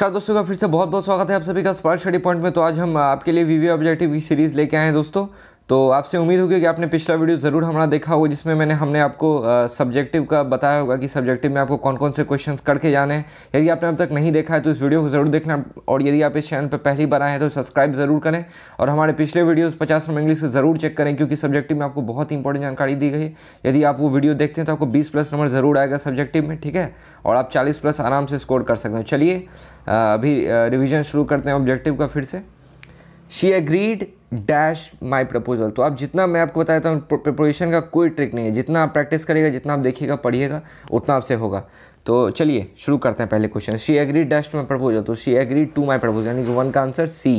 का दोस्तों का फिर से बहुत बहुत स्वागत है आप सभी का स्पार्क स्टडी पॉइंट में तो आज हम आपके लिए वीवी ऑब्जेक्टिव की सीरीज़ लेके आए हैं दोस्तों तो आपसे उम्मीद होगी कि आपने पिछला वीडियो ज़रूर हमारा देखा होगा जिसमें मैंने हमने आपको सब्जेक्टिव का बताया होगा कि सब्जेक्टिव में आपको कौन कौन से क्वेश्चन करके जाने हैं यदि आपने अब तक नहीं देखा है तो इस वीडियो को ज़रूर देखना और यदि आप इस चैनल पर पहली बार आए हैं तो सब्सक्राइब ज़रूर करें और हमारे पिछले वीडियोज़ पचास नंबर इंग्लिश से ज़रूर चेक करें क्योंकि सब्जेक्टिव में आपको बहुत इंपॉर्टेंट जानकारी दी गई यदि आप वो वीडियो देखते हैं तो आपको बीस प्लस नंबर ज़रूर आएगा सब्जेक्टिव में ठीक है और आप चालीस प्लस आराम से स्कोर कर सकते हैं चलिए अभी रिविज़न शुरू करते हैं ऑब्जेक्टिव का फिर से she agreed dash my proposal तो आप जितना मैं आपको बताया हूँ प्रपोजिशन का कोई ट्रिक नहीं है जितना आप प्रैक्टिस करिएगा जितना आप देखिएगा पढ़िएगा उतना आपसे होगा तो चलिए शुरू करते हैं पहले question she agree dash to my proposal तो she agree to my proposal यानी कि वन का answer C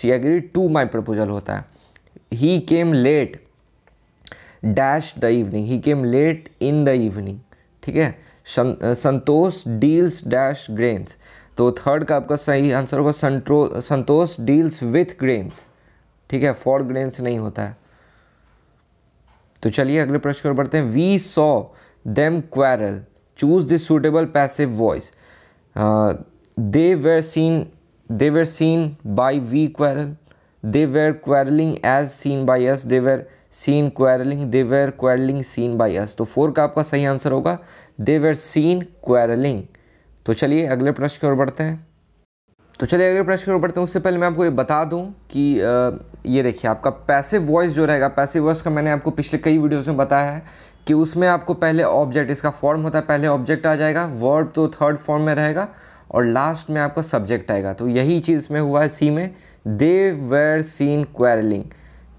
she agree to my proposal होता है he came late dash the evening he came late in the evening ठीक है Santosh deals dash grains तो third का आपका सही आंसर होगा संतो संतोष डील्स विथ ग्रेन्स ठीक है फॉर ग्रेन्स नहीं होता है तो चलिए अगले प्रश्न पर बढ़ते हैं we saw them quarrel choose this suitable passive voice they were seen they were seen by we quarrel they were quarrelling as seen by us they were seen quarrelling they were quarrelling seen by us तो four का आपका सही answer होगा दे were seen क्वैरलिंग तो चलिए अगले प्रश्न की ओर बढ़ते हैं तो चलिए अगले प्रश्न की ओर बढ़ते हैं उससे पहले मैं आपको ये बता दूं कि ये देखिए आपका पैसिव वॉइस जो रहेगा पैसिव वॉइस का मैंने आपको पिछले कई वीडियोस में बताया है कि उसमें आपको पहले ऑब्जेक्ट इसका फॉर्म होता है पहले ऑब्जेक्ट आ जाएगा वर्ड तो थर्ड फॉर्म में रहेगा और लास्ट में आपका सब्जेक्ट आएगा तो यही चीज़ इसमें हुआ है सी में दे वेर सीन क्वेरलिंग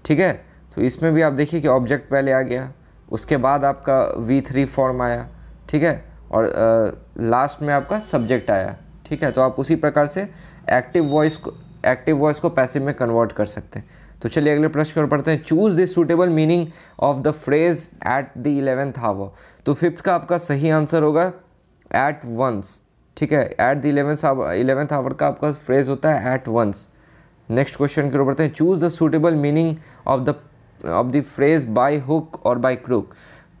ठीक है तो इसमें भी आप देखिए कि ऑब्जेक्ट पहले आ गया उसके बाद आपका वी थ्री फॉर्म आया ठीक है और लास्ट में आपका सब्जेक्ट आया ठीक है तो आप उसी प्रकार से एक्टिव वॉइस को एक्टिव वॉइस को पैसे में कन्वर्ट कर सकते हैं तो चलिए अगले प्रश्न और पढ़ते हैं choose this suitable meaning of the phrase at the eleventh hour तो फिफ्थ का आपका सही आंसर होगा एट वंस ठीक है at the eleventh eleventh hour का आपका फ्रेज होता है एट वंस नेक्स्ट क्वेश्चन की ओर पढ़ते हैं choose the suitable meaning of the of the phrase by hook और बाय क्रुक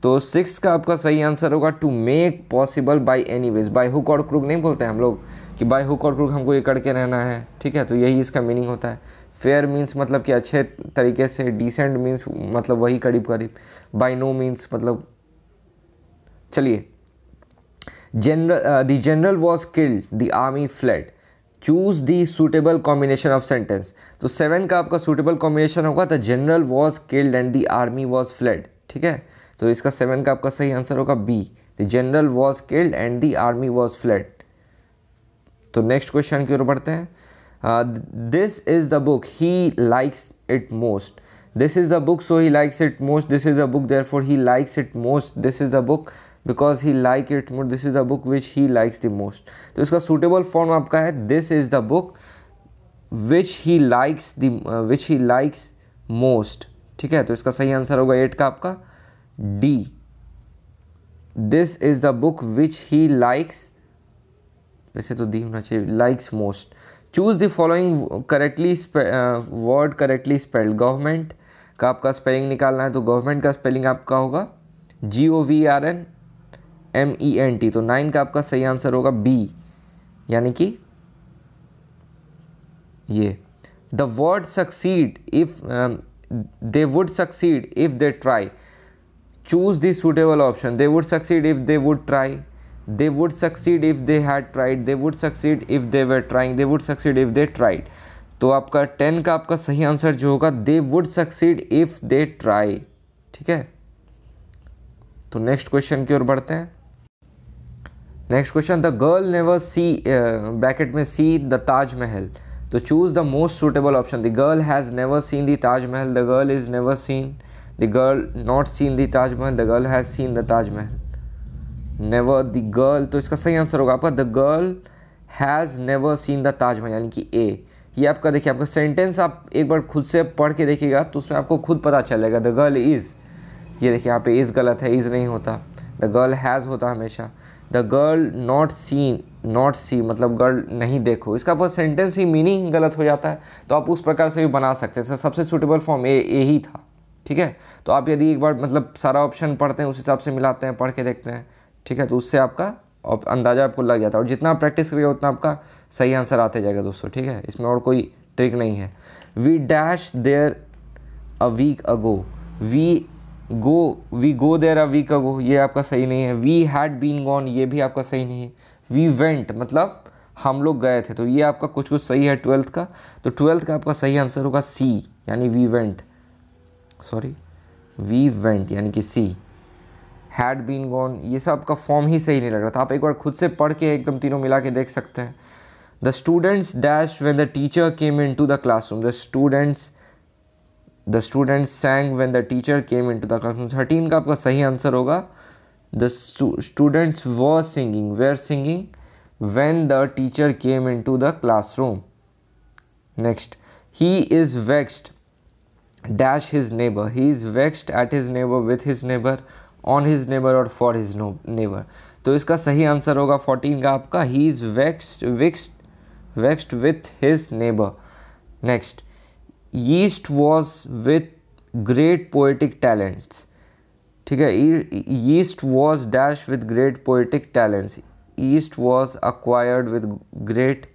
तो सिक्स का आपका सही आंसर होगा to make possible by any ways by hook और क्रूक नहीं बोलते हम लोग कि बाय हुक और क्रूक हमको ये करके रहना है ठीक है तो यही इसका मीनिंग होता है फेयर मीन्स मतलब कि अच्छे तरीके से डिसेंट मीन्स मतलब वही करीब करीब बाय नो मीन्स मतलब चलिए general the general was killed the army flat choose the suitable combination of sentence तो सेवन का आपका सुटेबल कॉम्बिनेशन होगा the general was killed and the army was flat ठीक है तो इसका सेवन का आपका सही आंसर होगा B the general was killed and the army was flat तो नेक्स्ट क्वेश्चन की ओर बढ़ते हैं this is the book he likes it most this is the book so he likes it most this is the book therefore he likes it most this is the book because he like it most this is the book which he likes the most तो इसका suitable form आपका है this is the book which he likes the which he likes most ठीक है तो इसका सही answer होगा एट का आपका D. This is the book which he likes. वैसे तो D होना चाहिए likes most. Choose the following correctly uh, word correctly spelled. Government का आपका spelling निकालना है तो government का spelling आपका होगा G O V R N M E N T. तो नाइन का आपका सही आंसर होगा B. यानी कि ये the word succeed if they would succeed if they try choose the suitable option they would succeed if they would try they would succeed if they had tried they would succeed if they were trying they would succeed if they tried तो आपका ten का आपका सही answer जो होगा they would succeed if they try ठीक है तो नेक्स्ट क्वेश्चन की ओर बढ़ते हैं next question the girl never C bracket में सी द ताजमहल तो choose the most suitable option the girl has never seen the Taj Mahal the girl is never seen the girl not seen the Taj Mahal. The girl has seen the Taj Mahal. Never तो इसका सही answer होगा आपका the girl has never seen the Taj Mahal यानी कि ए ये आपका देखिए आपका सेंटेंस आप एक बार खुद से पढ़ के देखिएगा तो उसमें आपको खुद पता चलेगा द गर्ल इज़ ये देखिए यहाँ पे इज़ गलत है इज़ नहीं होता द गर्ल हैज़ होता हमेशा the girl not seen not see मतलब गर्ल नहीं देखो इसका बस सेंटेंस ही मीनिंग गलत हो जाता है तो आप उस प्रकार से भी बना सकते हैं सबसे सूटेबल फॉर्म ए ए ही था ठीक है तो आप यदि एक बार मतलब सारा ऑप्शन पढ़ते हैं उस हिसाब से मिलाते हैं पढ़ के देखते हैं ठीक है तो उससे आपका अंदाज़ा आपको लग जाता है और जितना आप प्रैक्टिस करिए उतना आपका सही आंसर आते जाएगा दोस्तों ठीक है इसमें और कोई ट्रिक नहीं है we dash there a week ago we go we go there a week ago ये आपका सही नहीं है वी हैड बीन गॉन ये भी आपका सही नहीं है वी वेंट मतलब हम लोग गए थे तो ये आपका कुछ कुछ सही है ट्वेल्थ का तो ट्वेल्थ का आपका सही आंसर होगा सी यानी we went sorry we went यानी कि सी हैड बीन गॉन ये सब का फॉर्म ही सही नहीं लग रहा था आप एक बार खुद से पढ़ के एकदम तीनों मिला के देख सकते हैं the students dash when the teacher came in to the classroom the students the students sang when the teacher came in to the classroom thirteen का आपका सही आंसर होगा the students were singing we are singing when the teacher came in to the classroom next he is vexed dash his neighbor he is vexed at his neighbor with his neighbor on his neighbor और for his neighbor तो इसका सही answer होगा fourteen का आपका he is vexed vexed vexed with his neighbour next east was with great poetic talents ठीक है east was dash with great poetic talents east was acquired with great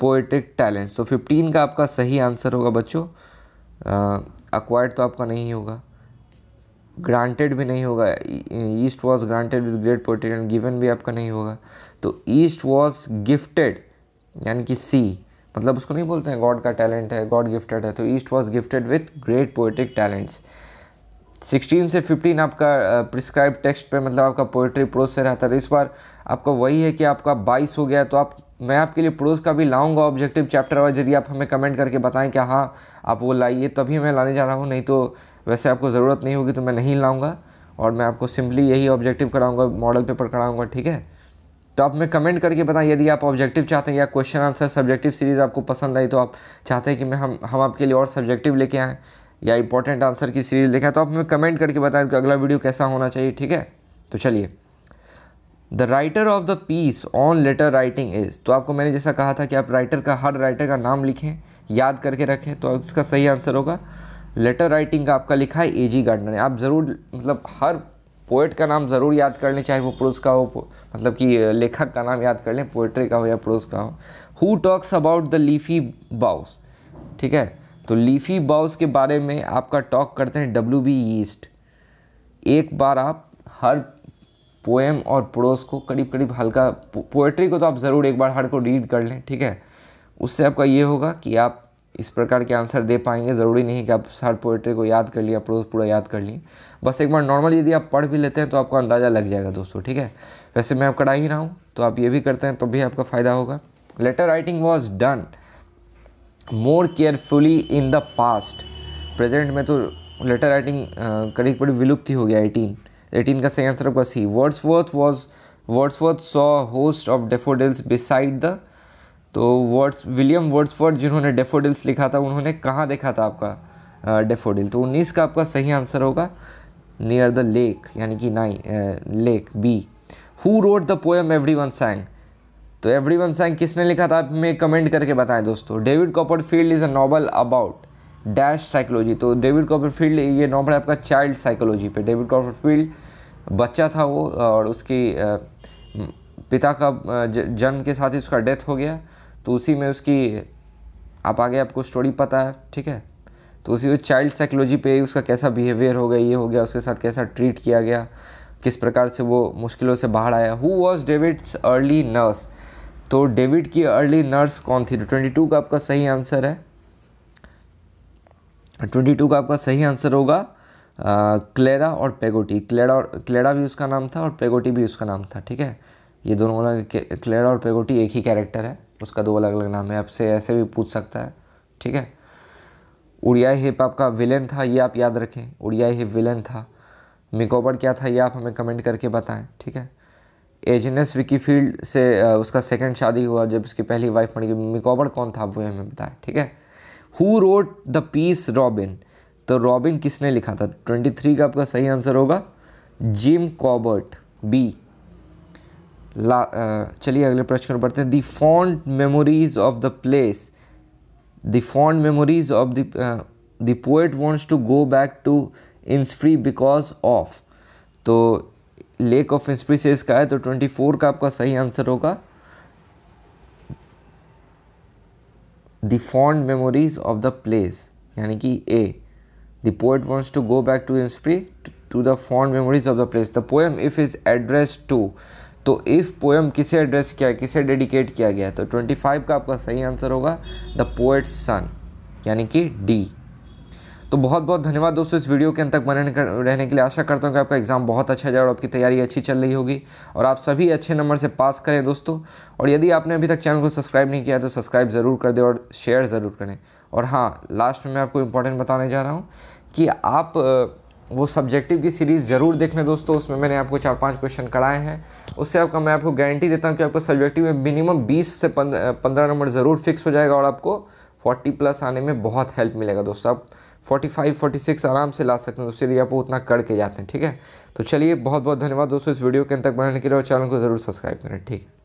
poetic talents तो fifteen का आपका सही answer होगा बच्चों acquired तो आपका नहीं होगा ग्रांटेड भी नहीं होगा east was granted with great poetry and given भी आपका नहीं होगा तो ईस्ट वॉज गिफ्टेड यानी कि सी मतलब उसको नहीं बोलते हैं गॉड का टैलेंट है गॉड गिफ्टेड है तो east was gifted with great poetic talents 16 से 15 आपका प्रिस्क्राइब टेक्स्ट पे मतलब आपका पोएट्री प्रोसेस रहता था तो इस बार आपका वही है कि आपका 22 हो गया तो आप मैं आपके लिए प्रोज का भी लाऊंगा ऑब्जेक्टिव चैप्टर वाइज यदि आप हमें कमेंट करके बताएं कि हाँ आप वो लाइए तभी मैं लाने जा रहा हूँ नहीं तो वैसे आपको ज़रूरत नहीं होगी तो मैं नहीं लाऊंगा और मैं आपको सिंपली यही ऑब्जेक्टिव कराऊंगा मॉडल पेपर कराऊंगा ठीक है तो आप मैं कमेंट करके बताएं यदि आप ऑब्जेक्टिव चाहते हैं या क्वेश्चन आंसर सब्जेक्टिव सीरीज़ आपको पसंद आई तो आप चाहते हैं कि मैं हम हम आपके लिए और सब्जेक्टिव लेके आएँ या इंपॉर्टेंट आंसर की सीरीज़ लेके आएँ तो आप हमें कमेंट करके बताएं कि अगला वीडियो कैसा होना चाहिए ठीक है तो चलिए the writer of the piece on letter writing is तो आपको मैंने जैसा कहा था कि आप राइटर का हर राइटर का नाम लिखें याद करके रखें तो इसका सही आंसर होगा लेटर राइटिंग का आपका लिखा है ए जी गार्डनर ने आप ज़रूर मतलब हर पोएट का नाम ज़रूर याद कर लें चाहे वो पुरुष का हो मतलब कि लेखक का नाम याद कर लें पोइट्री का हो या पुरुष का हो who talks about the leafy boughs ठीक है तो लीफी बाउस के बारे में आपका टॉक करते हैं डब्ल्यू बी ईस्ट एक बार आप हर पोएम और प्रोस को करीब करीब हल्का पोएट्री को तो आप ज़रूर एक बार हर को रीड कर लें ठीक है उससे आपका ये होगा कि आप इस प्रकार के आंसर दे पाएंगे ज़रूरी नहीं कि आप हर पोएट्री को याद कर लिया प्रोज पूरा याद कर लिए बस एक बार नॉर्मल यदि आप पढ़ भी लेते हैं तो आपको अंदाज़ा लग जाएगा दोस्तों ठीक है वैसे मैं आप करा ही रहा हूँ तो आप ये भी करते हैं तो भी आपका फ़ायदा होगा letter writing was done more carefully in the past present में तो लेटर राइटिंग करीब करीब विलुप्त ही हो गया एटीन एटीन का सही आंसर होगा C Wordsworth was Wordsworth saw host of daffodils beside the तो वर्ड्स विलियम वर्ड्सवर्थ जिन्होंने डेफोडिल्स लिखा था उन्होंने कहाँ देखा था आपका डेफोडिल तो उन्नीस का आपका सही आंसर होगा नियर द लेक यानी कि नाई lake B who wrote the poem every one sang तो एवरी वन सैंग किसने लिखा था आप में कमेंट करके बताएं दोस्तों David Copperfield is a novel about dash psychology तो डेविड कॉपरफील्ड ये नॉवल है आपका चाइल्ड साइकोलॉजी पे डेविड कॉपरफील्ड बच्चा था वो और उसकी पिता का जन्म के साथ ही उसका डेथ हो गया तो उसी में उसकी आप आगे आपको स्टोरी पता है ठीक है तो उसी में चाइल्ड साइकोलॉजी पे उसका कैसा बिहेवियर हो गया ये हो गया उसके साथ कैसा ट्रीट किया गया किस प्रकार से वो मुश्किलों से बाहर आया who was David's early nurse तो डेविड की अर्ली नर्स कौन थी तो ट्वेंटी टू का आपका सही आंसर है ट्वेंटी टू का आपका सही आंसर होगा क्लेरा और पेगोटी क्लेरा और क्लेरा भी उसका नाम था और पेगोटी भी उसका नाम था ठीक है ये दोनों अलग क्लेरा और पेगोटी एक ही कैरेक्टर है उसका दो अलग अलग नाम है आपसे ऐसे भी पूछ सकता है ठीक है उड़िया हिप आपका विलेन था ये आप याद रखें उड़िया हिप विलेन था मिकोबर क्या था ये आप हमें कमेंट करके बताएं ठीक है एजनेस विकीफील्ड से उसका सेकंड शादी हुआ जब उसकी पहली वाइफ मर गई मिकोबर कौन था आप वो हमें बताएं ठीक है who wrote the piece Robin तो रॉबिन किसने लिखा था ट्वेंटी थ्री का आपका सही आंसर होगा जिम कॉबर्ट बी ला चलिए अगले प्रश्न पढ़ते हैं the fond memories of the place the fond memories of the the poet wants to go back to free because of तो लेक ऑफ इंसफ्री से इसका है तो ट्वेंटी फोर का आपका सही आंसर होगा the fond memories of the place यानी कि A the poet wants to go back to Innisfree to the fond memories of the place the poem if is address to तो if poem किसे address किया किसे dedicate किया गया तो twenty five का आपका सही आंसर होगा द पोएट्स सन यानी कि डी तो बहुत बहुत धन्यवाद दोस्तों इस वीडियो के अंत तक बने रहने के लिए आशा करता हूँ कि आपका एग्ज़ाम बहुत अच्छा जाए और आपकी तैयारी अच्छी चल रही होगी और आप सभी अच्छे नंबर से पास करें दोस्तों और यदि आपने अभी तक चैनल को सब्सक्राइब नहीं किया तो सब्सक्राइब ज़रूर कर दें और शेयर ज़रूर करें और हाँ लास्ट में मैं आपको इम्पोर्टेंट बताने जा रहा हूँ कि आप वो सब्जेक्टिव की सीरीज़ ज़रूर देख लें दोस्तों उसमें मैंने आपको चार पांच क्वेश्चन कराए हैं उससे आपका मैं आपको गारंटी देता हूँ कि आपका सब्जेक्टिव में मिनिमम 20 से 15 नंबर ज़रूर फिक्स हो जाएगा और आपको 40 प्लस आने में बहुत हेल्प मिलेगा दोस्तों आप 45 46 आराम से ला सकते हैं तो उसके लिए आप उतना करके जाते हैं ठीक है तो चलिए बहुत बहुत धन्यवाद दोस्तों इस वीडियो के अंत तक बनाने के लिए और चैनल को ज़रूर सब्सक्राइब करें ठीक है